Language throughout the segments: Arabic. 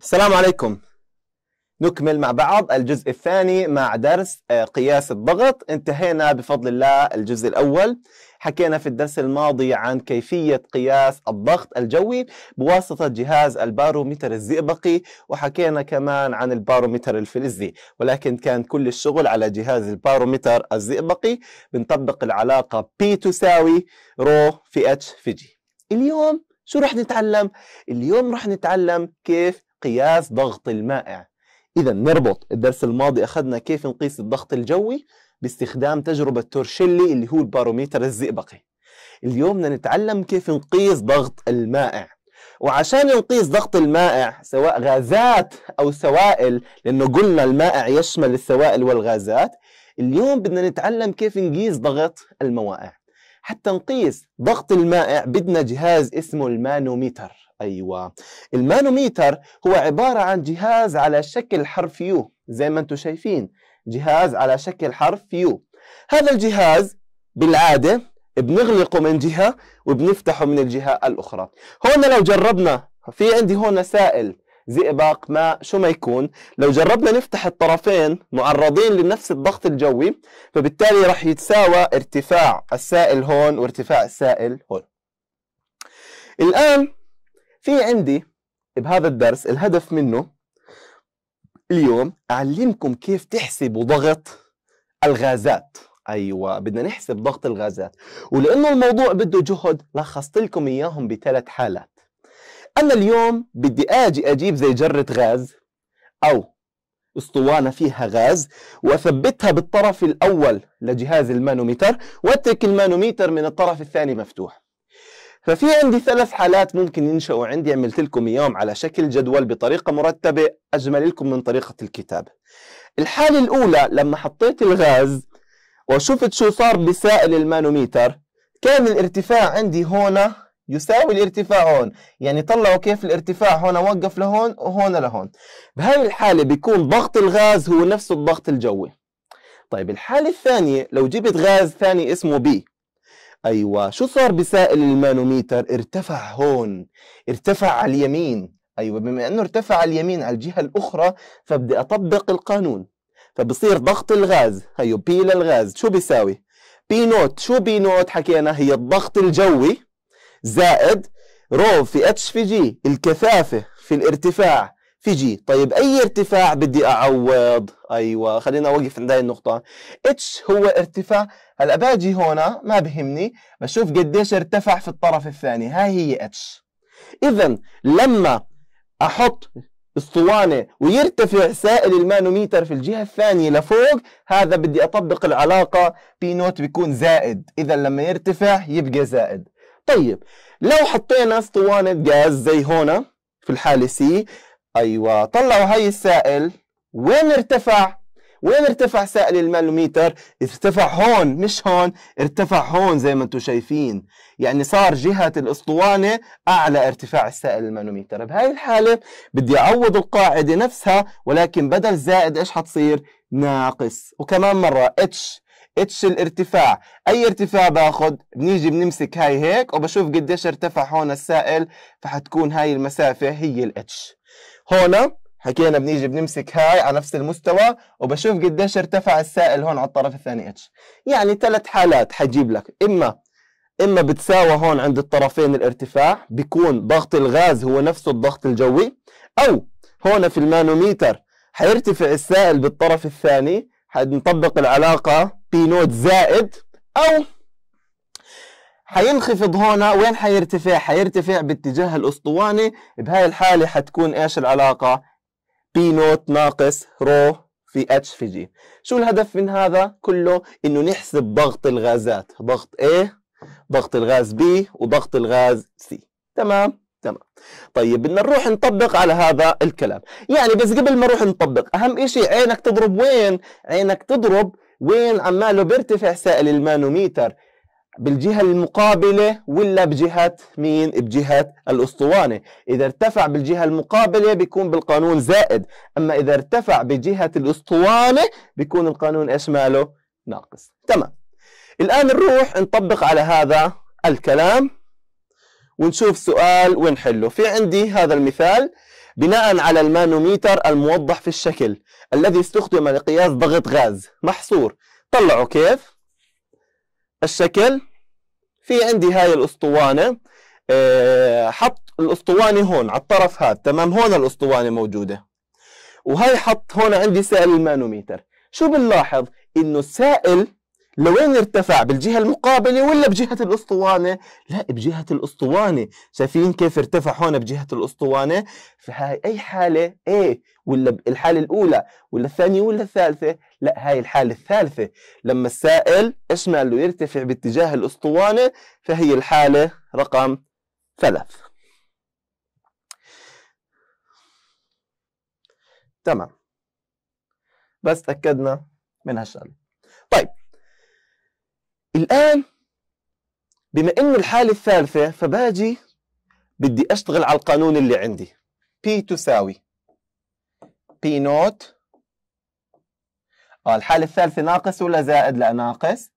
السلام عليكم نكمل مع بعض الجزء الثاني مع درس آه، قياس الضغط انتهينا بفضل الله الجزء الأول حكينا في الدرس الماضي عن كيفية قياس الضغط الجوي بواسطة جهاز البارومتر الزئبقي وحكينا كمان عن البارومتر الفلزي ولكن كان كل الشغل على جهاز البارومتر الزئبقي بنطبق العلاقة P تساوي رو في H في G اليوم شو رح نتعلم؟ اليوم رح نتعلم كيف قياس ضغط المائع إذا نربط الدرس الماضي أخذنا كيف نقيس الضغط الجوي باستخدام تجربة تورشيلي اللي هو الباروميتر الزئبقي اليوم بدنا نتعلم كيف نقيس ضغط المائع وعشان نقيس ضغط المائع سواء غازات أو سوائل لأنه قلنا المائع يشمل السوائل والغازات اليوم بدنا نتعلم كيف نقيس ضغط الموائع حتى نقيس ضغط المائع بدنا جهاز اسمه المانوميتر أيوة المانوميتر هو عبارة عن جهاز على شكل حرف يو زي ما انتم شايفين جهاز على شكل حرف يو هذا الجهاز بالعادة بنغلقه من جهة وبنفتحه من الجهة الأخرى هون لو جربنا في عندي هون سائل زئبق ماء شو ما يكون لو جربنا نفتح الطرفين معرضين لنفس الضغط الجوي فبالتالي رح يتساوى ارتفاع السائل هون وارتفاع السائل هون الآن في عندي بهذا الدرس الهدف منه اليوم أعلمكم كيف تحسبوا ضغط الغازات ايوه بدنا نحسب ضغط الغازات ولانه الموضوع بده جهد لخصت لكم اياهم بثلاث حالات أنا اليوم بدي أجي أجيب زي جرة غاز أو اسطوانة فيها غاز وأثبتها بالطرف الأول لجهاز المانوميتر وأترك المانوميتر من الطرف الثاني مفتوح ففي عندي ثلاث حالات ممكن ينشأوا عندي عملت لكم إياهم على شكل جدول بطريقة مرتبة أجمل لكم من طريقة الكتاب الحالة الأولى لما حطيت الغاز وشفت شو صار بسائل المانوميتر كان الارتفاع عندي هنا يساوي الارتفاع هون يعني طلعوا كيف الارتفاع هون وقف لهون وهون لهون بهاي الحالة بيكون ضغط الغاز هو نفس الضغط الجوي طيب الحالة الثانية لو جبت غاز ثاني اسمه بي أيوة شو صار بسائل المانوميتر ارتفع هون ارتفع على اليمين أيوة بما أنه ارتفع على اليمين على الجهة الأخرى فبدي أطبق القانون فبصير ضغط الغاز هيو أيوة، بي للغاز شو بيساوي بي نوت شو بي نوت حكينا هي الضغط الجوي زائد رو في اتش في جي الكثافة في الارتفاع في جي طيب أي ارتفاع بدي أعوض أيوة خلينا أوقف عند هاي النقطة اتش هو ارتفاع هلا باجي هنا ما بهمني بشوف قديش ارتفع في الطرف الثاني هاي هي اتش إذا لما أحط اسطوانه ويرتفع سائل المانوميتر في الجهة الثانية لفوق هذا بدي أطبق العلاقة بي نوت بيكون زائد إذا لما يرتفع يبقى زائد طيب لو حطينا اسطوانة غاز زي هنا في الحالة سي أيوة طلعوا هاي السائل وين ارتفع؟ وين ارتفع سائل المانوميتر؟ ارتفع هون مش هون، ارتفع هون زي ما انتم شايفين، يعني صار جهة الاسطوانة أعلى ارتفاع السائل المانوميتر، بهاي الحالة بدي أعوض القاعدة نفسها ولكن بدل زائد ايش حتصير؟ ناقص، وكمان مرة اتش اتش الارتفاع اي ارتفاع باخذ بنيجي بنمسك هاي هيك وبشوف قديش ارتفع هون السائل فحتكون هاي المسافة هي الاتش هون حكينا بنيجي بنمسك هاي على نفس المستوى وبشوف قديش ارتفع السائل هون على الطرف الثاني اتش يعني ثلاث حالات حجيب لك اما اما بتساوى هون عند الطرفين الارتفاع بيكون ضغط الغاز هو نفسه الضغط الجوي او هون في المانوميتر حيرتفع السائل بالطرف الثاني هنطبق العلاقة بي نوت زائد أو حينخفض هنا وين حيرتفع؟ حيرتفع باتجاه الأسطواني بهاي الحالة حتكون إيش العلاقة؟ بي نوت ناقص رو في اتش في جي شو الهدف من هذا كله انه نحسب ضغط الغازات ضغط A ضغط الغاز B وضغط الغاز C تمام تمام طيب بدنا نروح نطبق على هذا الكلام يعني بس قبل ما نروح نطبق اهم شيء عينك تضرب وين عينك تضرب وين عماله بيرتفع سائل المانوميتر بالجهة المقابلة ولا بجهة مين؟ بجهة الأسطوانة إذا ارتفع بالجهة المقابلة بيكون بالقانون زائد أما إذا ارتفع بجهة الأسطوانة بيكون القانون إيش ماله؟ ناقص تمام الآن نروح نطبق على هذا الكلام ونشوف سؤال ونحله في عندي هذا المثال بناء على المانوميتر الموضح في الشكل الذي استخدم لقياس ضغط غاز محصور طلعوا كيف الشكل في عندي هاي الاسطوانه آه، حط الاسطوانه هون على الطرف هذا تمام هون الاسطوانه موجوده وهي حط هون عندي سائل المانوميتر شو بنلاحظ انه السائل لوين ارتفع بالجهة المقابلة ولا بجهة الأسطوانة لا بجهة الأسطوانة شايفين كيف ارتفع هون بجهة الأسطوانة فهاي أي حالة إيه ولا الحالة الأولى ولا الثانية ولا الثالثة لا هاي الحالة الثالثة لما السائل اشمل يرتفع باتجاه الأسطوانة فهي الحالة رقم ثلاث تمام بس تأكدنا من هالشغلة طيب الآن بما إنه الحالة الثالثة فباجي بدي أشتغل على القانون اللي عندي P تساوي P نوت آه الحالة الثالثة ناقص ولا زائد؟ لا ناقص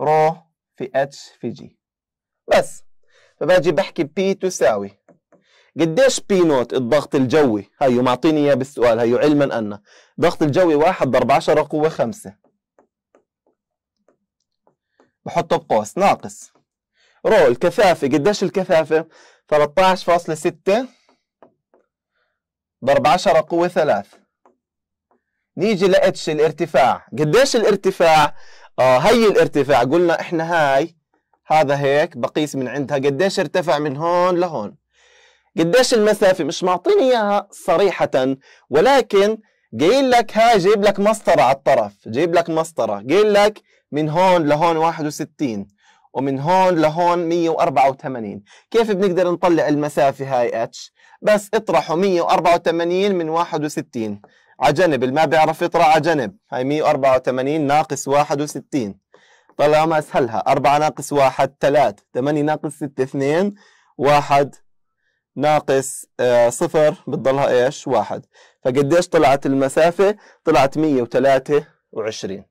رو في اتش في جي بس فباجي بحكي بي تساوي قديش بي نوت الضغط الجوي هيو معطيني اياه بالسؤال هيو علما ان ضغط الجوي واحد ضرب 10 قوه 5 بحطه بقوس ناقص رول كثافة قديش الكثافة 13.6 ضرب 10 قوة 3 نيجي لاتش الارتفاع قديش الارتفاع آه هي الارتفاع قلنا احنا هاي هذا هيك بقيس من عندها قديش ارتفع من هون لهون قديش المسافة مش معطيني اياها صريحة ولكن قايل لك هاي جايب لك مسطرة على الطرف جايب لك مسطرة قايل لك من هون لهون 61 ومن هون لهون 184 كيف بنقدر نطلع المسافة هاي اتش بس اطرحوا 184 من 61 على جنب اللي ما بيعرف يطرح على جنب هاي 184 ناقص 61 طلع ما اسهلها 4 ناقص 1 3 8 ناقص 6 2 1 ناقص آه صفر بتضلها ايش؟ 1 فقديش طلعت المسافة؟ طلعت 123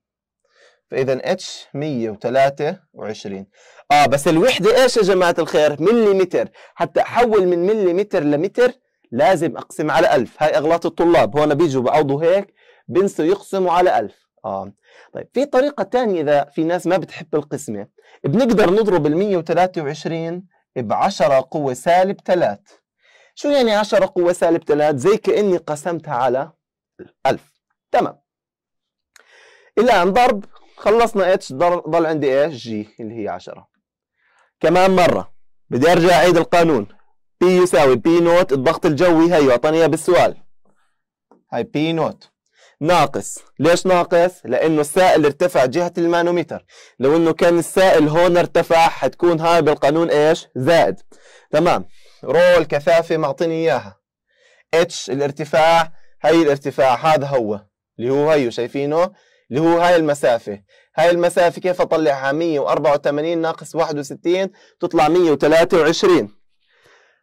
فاذا اتش 123 اه بس الوحده ايش يا جماعه الخير مليمتر حتى احول من مليمتر لمتر لازم اقسم على 1000 هاي اغلاط الطلاب هون بيجوا بعوضوا هيك بنسوا يقسموا على 1000 اه طيب في طريقه ثانيه اذا في ناس ما بتحب القسمه بنقدر نضرب ال 123 ب 10 قوه سالب 3 شو يعني 10 قوه سالب 3 زي كاني قسمتها على 1000 تمام الان ضرب خلصنا اتش ضل عندي ايش جي اللي هي 10 كمان مرة بدي ارجع اعيد القانون بي يساوي بي نوت الضغط الجوي هي اعطاني اياه بالسؤال هاي بي نوت ناقص ليش ناقص لانه السائل ارتفع جهة المانوميتر لو انه كان السائل هون ارتفع حتكون هاي بالقانون ايش زائد تمام رول كثافه معطيني اياها اتش الارتفاع هي الارتفاع هذا هو اللي هو هيو شايفينه اللي هو هاي المسافة هاي المسافة كيف أطلعها 184 ناقص 61 تطلع 123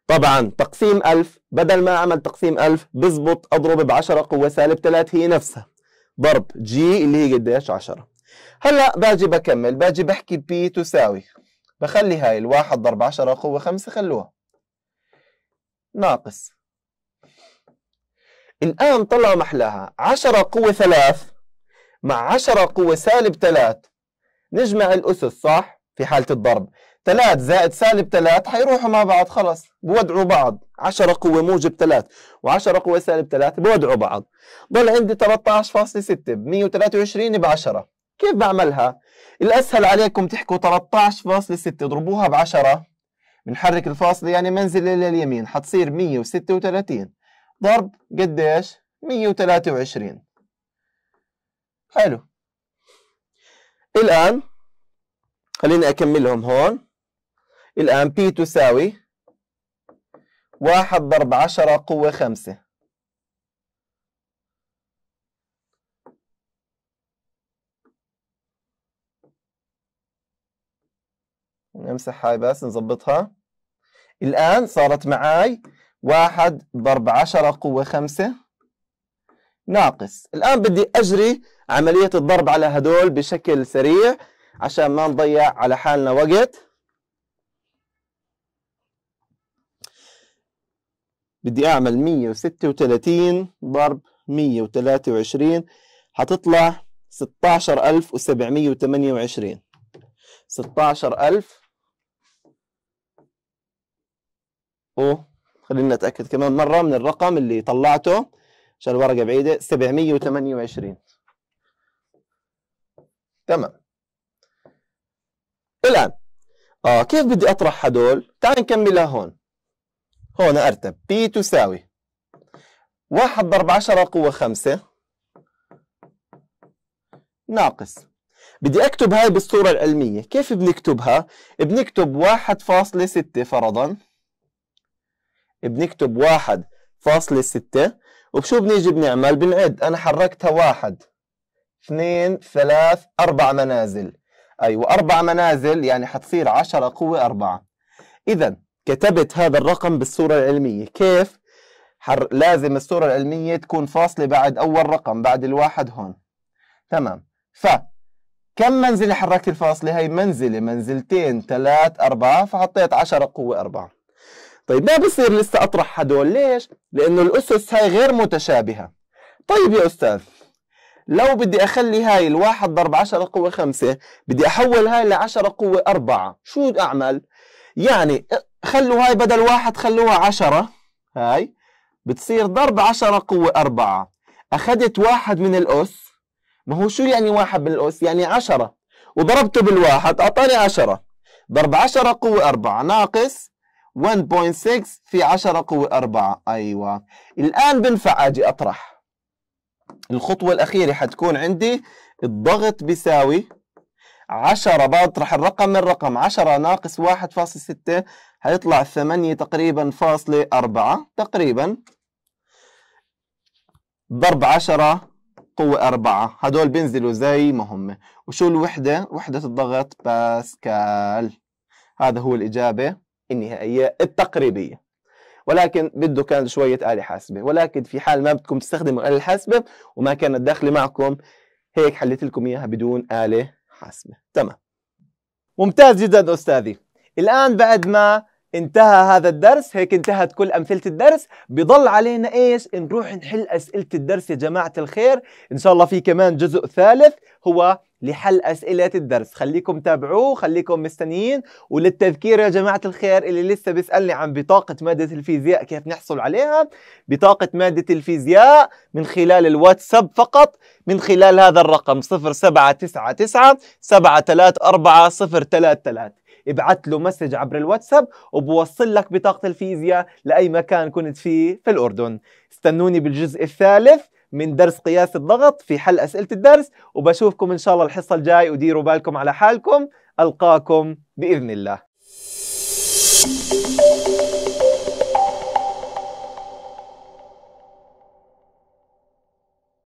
طبعا تقسيم 1000 بدل ما أعمل تقسيم 1000 بزبط أضرب ب 10 قوة سالب 3 هي نفسها ضرب جي اللي هي قديش 10 هلا باجي بكمل باجي بحكي بي تساوي بخلي هاي الواحد ضرب 10 قوة 5 خلوها ناقص الآن طلعوا محلاها 10 قوة 3 مع 10 قوة سالب 3 نجمع الأسس صح في حالة الضرب 3 زائد سالب 3 حيروحوا مع بعض خلص بودعوا بعض 10 قوة موجب 3 و10 قوة سالب 3 بودعوا بعض ضل عندي 13.6 ب 123 ب 10 كيف بعملها؟ الأسهل عليكم تحكوا 13.6 اضربوها ب 10 بنحرك الفاصلة يعني منزلة لليمين حتصير 136 ضرب قديش؟ 123 حلو الآن خليني أكملهم هون الآن P تساوي واحد ضرب عشرة قوة خمسة نمسح هاي بس نظبطها الآن صارت معاي واحد ضرب عشرة قوة خمسة ناقص الآن بدي أجري عملية الضرب على هدول بشكل سريع عشان ما نضيع على حالنا وقت بدي أعمل 136 ضرب 123 حتطلع 16728 16000 و خلينا نتأكد كمان مرة من الرقم اللي طلعته عشان الورقة بعيدة 728 تمام الآن آه كيف بدي أطرح هدول؟ تعال نكملها هون هون أرتب بي تساوي 1 ضرب 10 قوة 5 ناقص بدي أكتب هاي بالصورة العلمية كيف بنكتبها؟ بنكتب 1.6 فرضا بنكتب 1.6 وبشو بنيجي بنعمل بنعد انا حركتها واحد اثنين ثلاث اربع منازل ايوه اربع منازل يعني حتصير عشرة قوه أربعة اذا كتبت هذا الرقم بالصوره العلميه كيف حر... لازم الصوره العلميه تكون فاصله بعد اول رقم بعد الواحد هون تمام ف كم منزلة حركت الفاصلة هي منزلة منزلتين ثلاث أربعة فحطيت عشرة قوة أربعة طيب ما بصير لسه اطرح هدول ليش؟ لانه الاسس هاي غير متشابهه طيب يا استاذ لو بدي اخلي هاي الواحد ضرب 10 قوة 5 بدي احول هاي ل 10 قوة 4 شو اعمل؟ يعني خلوا هاي بدل واحد خلوها 10 هاي بتصير ضرب 10 قوة 4 اخذت واحد من الاس ما هو شو يعني واحد من الاس؟ يعني 10 وضربته بالواحد اعطاني 10 ضرب 10 قوة 4 ناقص 1.6 في 10 قوة 4 أيوة الآن بنفع أجي أطرح الخطوة الأخيرة حتكون عندي الضغط بيساوي 10 بطرح الرقم من رقم 10 ناقص 1.6 هيطلع 8 تقريبا فاصلة 4 تقريبا ضرب 10 قوة 4 هدول بينزلوا زي ما هم وشو الوحدة؟ وحدة الضغط باسكال هذا هو الإجابة النهائية التقريبية ولكن بده كان شوية آلة حاسبة ولكن في حال ما بدكم تستخدموا الآلة الحاسبة وما كانت داخلة معكم هيك حليت لكم إياها بدون آلة حاسبة تمام ممتاز جدا أستاذي الآن بعد ما انتهى هذا الدرس هيك انتهت كل أمثلة الدرس بضل علينا إيش نروح نحل أسئلة الدرس يا جماعة الخير إن شاء الله في كمان جزء ثالث هو لحل أسئلة الدرس خليكم تابعوه خليكم مستنيين وللتذكير يا جماعة الخير اللي لسه بيسألني عن بطاقة مادة الفيزياء كيف نحصل عليها بطاقة مادة الفيزياء من خلال الواتساب فقط من خلال هذا الرقم 0799 734 033 ابعت له مسج عبر الواتساب وبوصل لك بطاقة الفيزياء لأي مكان كنت فيه في الأردن استنوني بالجزء الثالث من درس قياس الضغط في حل أسئلة الدرس وبشوفكم إن شاء الله الحصة الجاي وديروا بالكم على حالكم ألقاكم بإذن الله